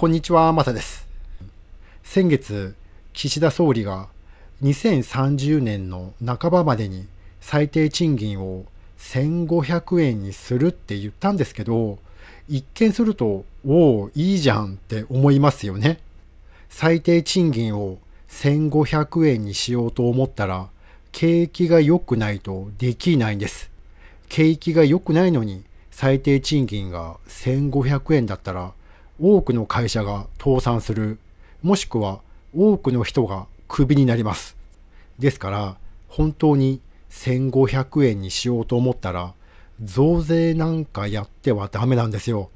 こんにちは、マサです。先月、岸田総理が2030年の半ばまでに最低賃金を1500円にするって言ったんですけど、一見すると、おお、いいじゃんって思いますよね。最低賃金を1500円にしようと思ったら、景気が良くないとできないんです。景気が良くないのに最低賃金が1500円だったら多くの会社が倒産する、もしくは多くの人がクビになります。ですから、本当に1500円にしようと思ったら、増税なんかやってはダメなんですよ。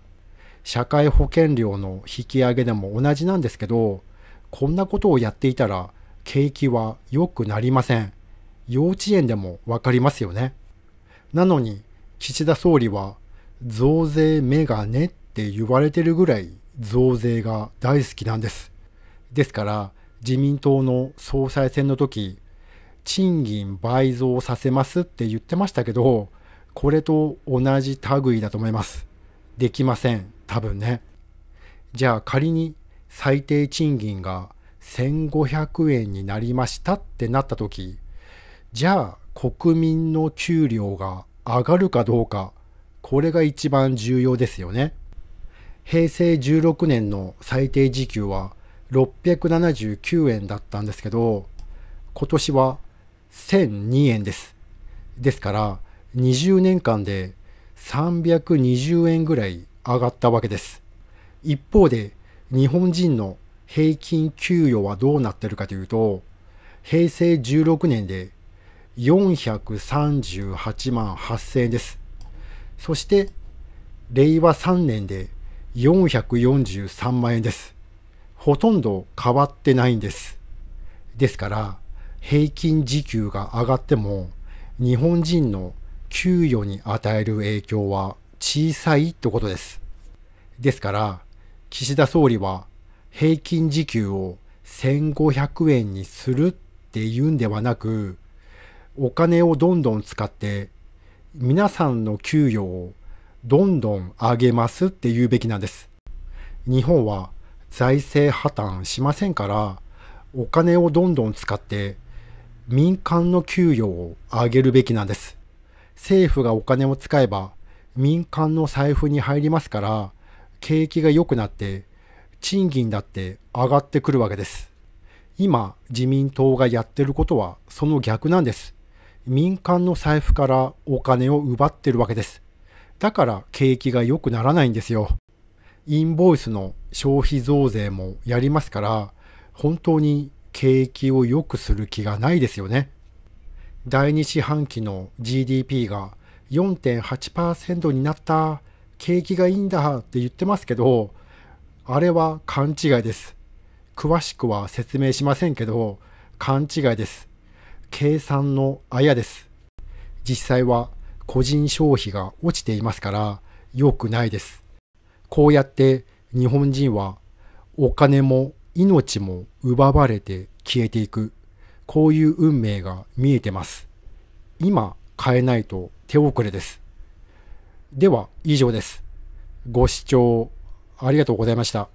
社会保険料の引き上げでも同じなんですけど、こんなことをやっていたら景気は良くなりません。幼稚園でもわかりますよね。なのに、岸田総理は増税メガネって言われてるぐらい増税が大好きなんです。ですから自民党の総裁選の時賃金倍増させますって言ってましたけどこれと同じ類だと思います。できません多分ね。じゃあ仮に最低賃金が1500円になりましたってなった時じゃあ国民の給料が上がるかどうかこれが一番重要ですよね。平成16年の最低時給は679円だったんですけど、今年は1002円です。ですから、20年間で320円ぐらい上がったわけです。一方で、日本人の平均給与はどうなってるかというと、平成16年で438万8000円です。そして、令和3年で443万円です。ほとんど変わってないんです。ですから、平均時給が上がっても、日本人の給与に与える影響は小さいってことです。ですから、岸田総理は平均時給を1500円にするって言うんではなく、お金をどんどん使って、皆さんの給与をどんどん上げますって言うべきなんです。日本は財政破綻しませんから、お金をどんどん使って民間の給与を上げるべきなんです。政府がお金を使えば民間の財布に入りますから、景気が良くなって賃金だって上がってくるわけです。今、自民党がやってることはその逆なんです。民間の財布からお金を奪ってるわけです。だから景気が良くならないんですよ。インボイスの消費増税もやりますから、本当に景気を良くする気がないですよね。第2四半期の GDP が4.8%になった、景気がいいんだって言ってますけど、あれは勘違いです。詳しくは説明しませんけど、勘違いです。計算のあやです。実際は個人消費が落ちていますから良くないです。こうやって日本人はお金も命も奪われて消えていく。こういう運命が見えてます。今変えないと手遅れです。では以上です。ご視聴ありがとうございました。